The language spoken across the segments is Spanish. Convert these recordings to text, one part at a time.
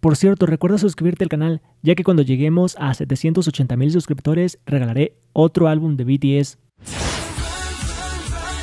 Por cierto, recuerda suscribirte al canal, ya que cuando lleguemos a 780 mil suscriptores regalaré otro álbum de BTS.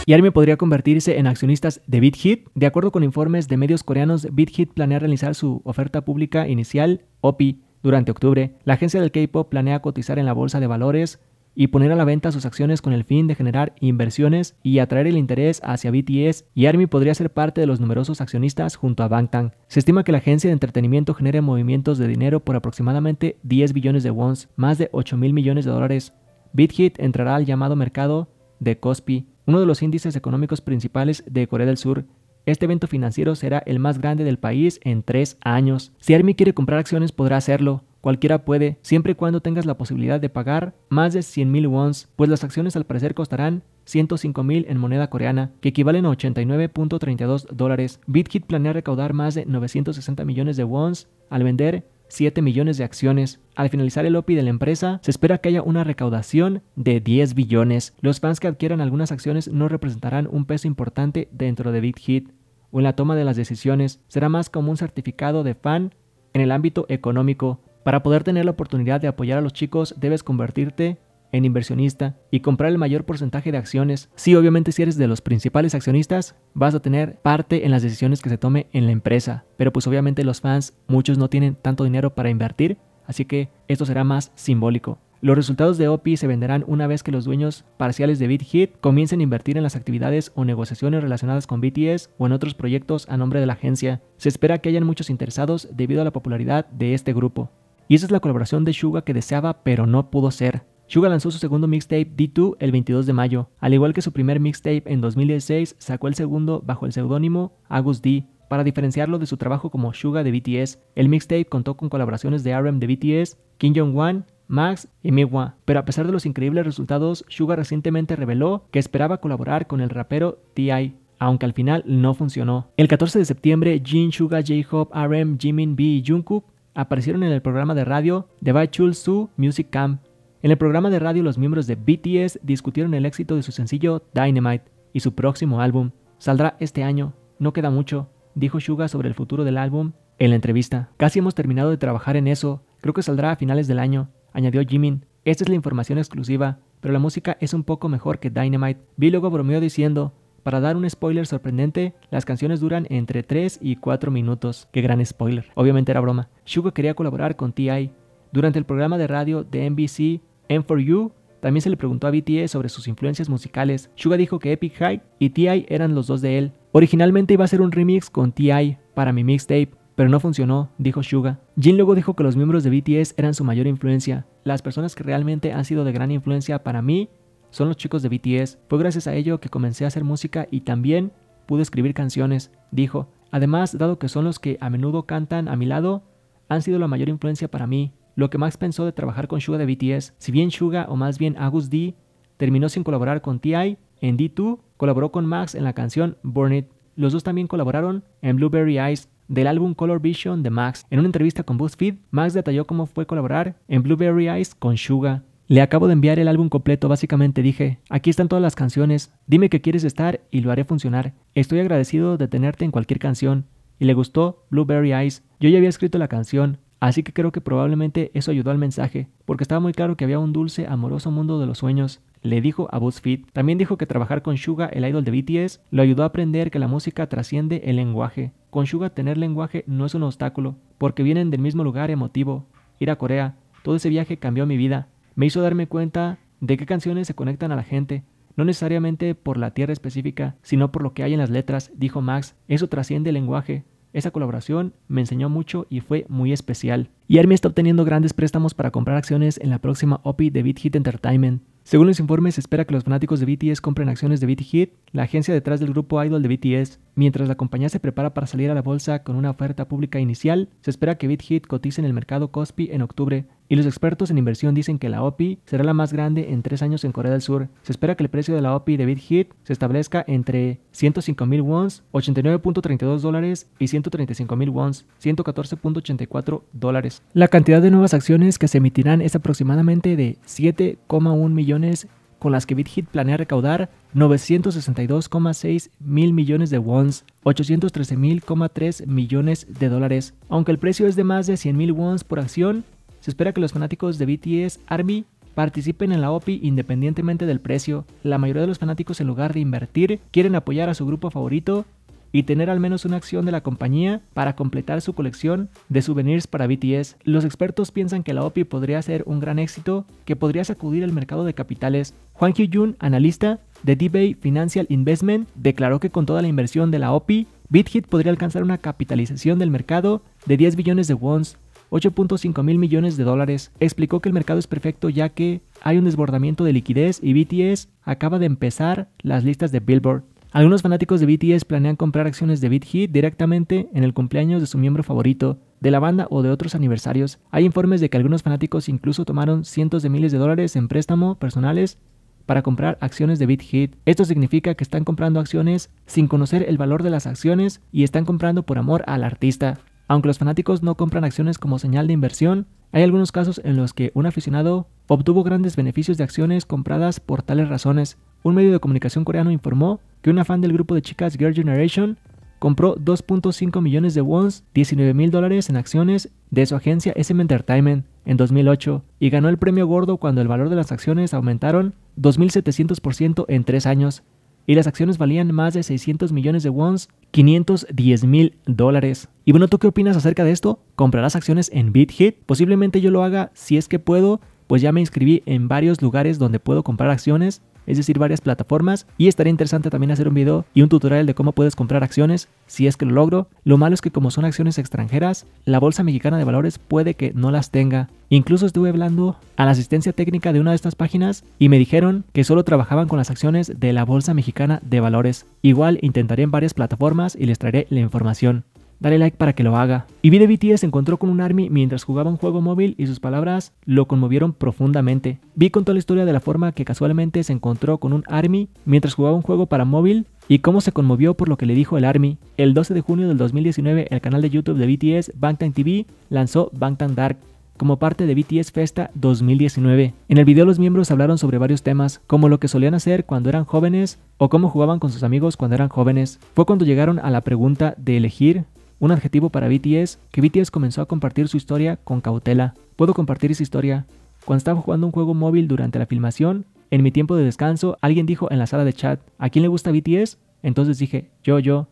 Y Army podría convertirse en accionistas de BitHit. De acuerdo con informes de medios coreanos, BitHit planea realizar su oferta pública inicial, OPI, durante octubre. La agencia del K-Pop planea cotizar en la bolsa de valores y poner a la venta sus acciones con el fin de generar inversiones y atraer el interés hacia BTS y ARMY podría ser parte de los numerosos accionistas junto a Bangtan. Se estima que la agencia de entretenimiento genere movimientos de dinero por aproximadamente 10 billones de wons, más de 8 mil millones de dólares. BitHit entrará al llamado mercado de Kospi, uno de los índices económicos principales de Corea del Sur, este evento financiero será el más grande del país en tres años. Si Army quiere comprar acciones podrá hacerlo cualquiera puede, siempre y cuando tengas la posibilidad de pagar más de 100.000 wons, pues las acciones al parecer costarán 105.000 en moneda coreana, que equivalen a 89.32 dólares. BitKit planea recaudar más de 960 millones de wons al vender 7 millones de acciones. Al finalizar el OPI de la empresa, se espera que haya una recaudación de 10 billones. Los fans que adquieran algunas acciones no representarán un peso importante dentro de BitHit o en la toma de las decisiones. Será más como un certificado de fan en el ámbito económico. Para poder tener la oportunidad de apoyar a los chicos, debes convertirte en inversionista y comprar el mayor porcentaje de acciones. Sí, obviamente si eres de los principales accionistas, vas a tener parte en las decisiones que se tome en la empresa, pero pues obviamente los fans, muchos no tienen tanto dinero para invertir, así que esto será más simbólico. Los resultados de OPI se venderán una vez que los dueños parciales de BitHit comiencen a invertir en las actividades o negociaciones relacionadas con BTS o en otros proyectos a nombre de la agencia. Se espera que hayan muchos interesados debido a la popularidad de este grupo. Y esa es la colaboración de Suga que deseaba pero no pudo ser. Suga lanzó su segundo mixtape D2 el 22 de mayo. Al igual que su primer mixtape en 2016, sacó el segundo bajo el seudónimo Agus D, para diferenciarlo de su trabajo como Suga de BTS. El mixtape contó con colaboraciones de RM de BTS, Kim Jong-wan, Max y Miwa, pero a pesar de los increíbles resultados, Suga recientemente reveló que esperaba colaborar con el rapero T.I., aunque al final no funcionó. El 14 de septiembre, Jin, Suga, J-Hope, RM, Jimin, B y Jungkook aparecieron en el programa de radio The Virtual Su Music Camp. En el programa de radio los miembros de BTS discutieron el éxito de su sencillo Dynamite y su próximo álbum. Saldrá este año, no queda mucho, dijo Suga sobre el futuro del álbum en la entrevista. Casi hemos terminado de trabajar en eso, creo que saldrá a finales del año, añadió Jimin. Esta es la información exclusiva, pero la música es un poco mejor que Dynamite. Vi luego bromeó diciendo, para dar un spoiler sorprendente, las canciones duran entre 3 y 4 minutos. Qué gran spoiler. Obviamente era broma. Suga quería colaborar con T.I. Durante el programa de radio de NBC M4U, también se le preguntó a BTS e sobre sus influencias musicales. Suga dijo que Epic High y T.I. eran los dos de él. Originalmente iba a ser un remix con T.I. para mi mixtape, pero no funcionó, dijo Suga. Jin luego dijo que los miembros de BTS e eran su mayor influencia. Las personas que realmente han sido de gran influencia para mí son los chicos de BTS. Fue gracias a ello que comencé a hacer música y también pude escribir canciones, dijo. Además, dado que son los que a menudo cantan a mi lado, han sido la mayor influencia para mí. Lo que Max pensó de trabajar con Suga de BTS, si bien Suga o más bien Agus D terminó sin colaborar con TI, en D2 colaboró con Max en la canción Burn It. Los dos también colaboraron en Blueberry Eyes del álbum Color Vision de Max. En una entrevista con BuzzFeed, Max detalló cómo fue colaborar en Blueberry Eyes con Suga. Le acabo de enviar el álbum completo, básicamente dije, aquí están todas las canciones, dime que quieres estar y lo haré funcionar. Estoy agradecido de tenerte en cualquier canción. Y le gustó Blueberry Eyes. Yo ya había escrito la canción, así que creo que probablemente eso ayudó al mensaje, porque estaba muy claro que había un dulce, amoroso mundo de los sueños. Le dijo a BuzzFeed. También dijo que trabajar con Suga, el idol de BTS, lo ayudó a aprender que la música trasciende el lenguaje. Con Suga tener lenguaje no es un obstáculo, porque vienen del mismo lugar emotivo. Ir a Corea, todo ese viaje cambió mi vida me hizo darme cuenta de qué canciones se conectan a la gente, no necesariamente por la tierra específica, sino por lo que hay en las letras, dijo Max, eso trasciende el lenguaje. Esa colaboración me enseñó mucho y fue muy especial. Y Army está obteniendo grandes préstamos para comprar acciones en la próxima OPI de BitHit Entertainment. Según los informes, se espera que los fanáticos de BTS compren acciones de BitHit, la agencia detrás del grupo idol de BTS. Mientras la compañía se prepara para salir a la bolsa con una oferta pública inicial, se espera que BitHit cotice en el mercado Cospi en octubre. Y los expertos en inversión dicen que la OPI será la más grande en tres años en Corea del Sur. Se espera que el precio de la OPI de BitHit se establezca entre 105.000 wons, 89.32 dólares y 135.000 wons, 114.84 dólares. La cantidad de nuevas acciones que se emitirán es aproximadamente de 7,1 millones con las que BitHit planea recaudar 962,6 mil millones de wons, 813,3 millones de dólares. Aunque el precio es de más de 100.000 mil por acción, se espera que los fanáticos de BTS Army participen en la OPI independientemente del precio. La mayoría de los fanáticos en lugar de invertir quieren apoyar a su grupo favorito y tener al menos una acción de la compañía para completar su colección de souvenirs para BTS. Los expertos piensan que la OPI podría ser un gran éxito que podría sacudir el mercado de capitales. Juan Hyun, analista de d Financial Investment, declaró que con toda la inversión de la OPI, BitHit podría alcanzar una capitalización del mercado de 10 billones de wons, 8.5 mil millones de dólares. Explicó que el mercado es perfecto ya que hay un desbordamiento de liquidez y BTS acaba de empezar las listas de Billboard. Algunos fanáticos de BTS planean comprar acciones de BitHit directamente en el cumpleaños de su miembro favorito, de la banda o de otros aniversarios. Hay informes de que algunos fanáticos incluso tomaron cientos de miles de dólares en préstamo personales para comprar acciones de BitHit. Esto significa que están comprando acciones sin conocer el valor de las acciones y están comprando por amor al artista. Aunque los fanáticos no compran acciones como señal de inversión, hay algunos casos en los que un aficionado obtuvo grandes beneficios de acciones compradas por tales razones. Un medio de comunicación coreano informó que una fan del grupo de chicas Girl Generation compró 2.5 millones de wons, 19 mil dólares en acciones de su agencia SM Entertainment en 2008 y ganó el premio gordo cuando el valor de las acciones aumentaron 2.700% en tres años y las acciones valían más de 600 millones de wons, 510 mil dólares. Y bueno, ¿tú qué opinas acerca de esto? ¿Comprarás acciones en BitHit? Posiblemente yo lo haga si es que puedo, pues ya me inscribí en varios lugares donde puedo comprar acciones es decir, varias plataformas. Y estaría interesante también hacer un video y un tutorial de cómo puedes comprar acciones, si es que lo logro. Lo malo es que como son acciones extranjeras, la Bolsa Mexicana de Valores puede que no las tenga. Incluso estuve hablando a la asistencia técnica de una de estas páginas y me dijeron que solo trabajaban con las acciones de la Bolsa Mexicana de Valores. Igual intentaré en varias plataformas y les traeré la información. Dale like para que lo haga. Y vi de BTS se encontró con un ARMY mientras jugaba un juego móvil y sus palabras lo conmovieron profundamente. Vi contó la historia de la forma que casualmente se encontró con un ARMY mientras jugaba un juego para móvil y cómo se conmovió por lo que le dijo el ARMY. El 12 de junio del 2019, el canal de YouTube de BTS, Bangtan TV, lanzó Bangtan Dark, como parte de BTS Festa 2019. En el video los miembros hablaron sobre varios temas, como lo que solían hacer cuando eran jóvenes o cómo jugaban con sus amigos cuando eran jóvenes. Fue cuando llegaron a la pregunta de elegir un adjetivo para BTS, que BTS comenzó a compartir su historia con cautela. Puedo compartir esa historia. Cuando estaba jugando un juego móvil durante la filmación, en mi tiempo de descanso, alguien dijo en la sala de chat, ¿a quién le gusta BTS? Entonces dije, yo, yo.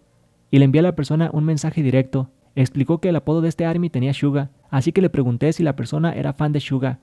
Y le envié a la persona un mensaje directo. Explicó que el apodo de este ARMY tenía Suga, así que le pregunté si la persona era fan de Suga.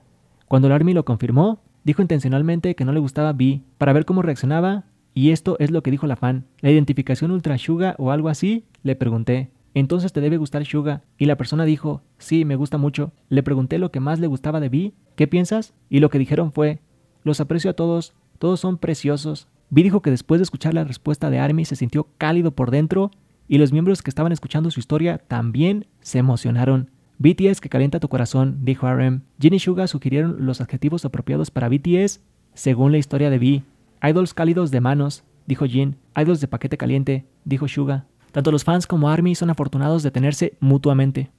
Cuando el ARMY lo confirmó, dijo intencionalmente que no le gustaba B, para ver cómo reaccionaba, y esto es lo que dijo la fan. La identificación ultra Suga o algo así, le pregunté. Entonces te debe gustar Suga. Y la persona dijo, sí, me gusta mucho. Le pregunté lo que más le gustaba de Vi, ¿qué piensas? Y lo que dijeron fue, los aprecio a todos, todos son preciosos. Vi dijo que después de escuchar la respuesta de Army se sintió cálido por dentro y los miembros que estaban escuchando su historia también se emocionaron. BTS que calienta tu corazón, dijo RM. Jin y Suga sugirieron los adjetivos apropiados para BTS según la historia de Vi. Idols cálidos de manos, dijo Jin. Idols de paquete caliente, dijo Suga. Tanto los fans como Army son afortunados de tenerse mutuamente.